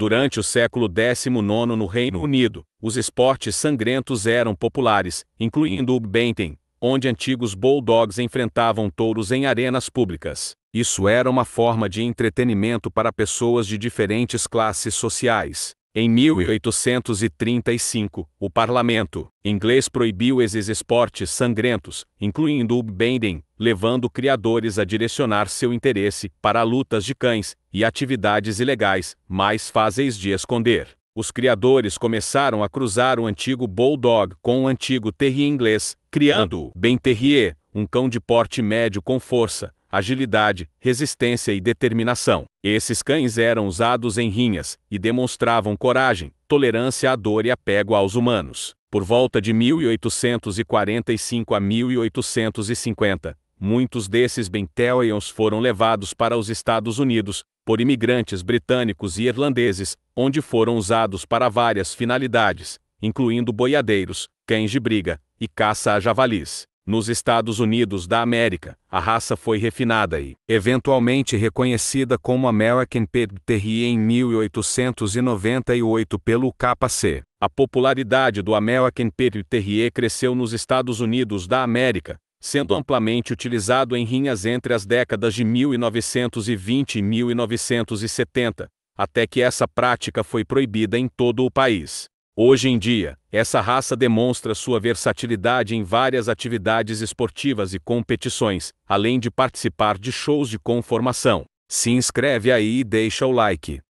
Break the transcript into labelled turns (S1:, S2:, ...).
S1: Durante o século XIX no Reino Unido, os esportes sangrentos eram populares, incluindo o Benton, onde antigos bulldogs enfrentavam touros em arenas públicas. Isso era uma forma de entretenimento para pessoas de diferentes classes sociais. Em 1835, o parlamento inglês proibiu esses esportes sangrentos, incluindo o bending, levando criadores a direcionar seu interesse para lutas de cães e atividades ilegais, mais fáceis de esconder. Os criadores começaram a cruzar o antigo bulldog com o antigo terrier inglês, criando o bem Terrier, um cão de porte médio com força, agilidade, resistência e determinação. Esses cães eram usados em rinhas e demonstravam coragem, tolerância à dor e apego aos humanos. Por volta de 1845 a 1850, muitos desses Benthelians foram levados para os Estados Unidos por imigrantes britânicos e irlandeses, onde foram usados para várias finalidades, incluindo boiadeiros, cães de briga e caça a javalis. Nos Estados Unidos da América, a raça foi refinada e, eventualmente reconhecida como American Pit Terrier em 1898 pelo KC. A popularidade do American Pit Terrier cresceu nos Estados Unidos da América, sendo amplamente utilizado em rinhas entre as décadas de 1920 e 1970, até que essa prática foi proibida em todo o país. Hoje em dia, essa raça demonstra sua versatilidade em várias atividades esportivas e competições, além de participar de shows de conformação. Se inscreve aí e deixa o like.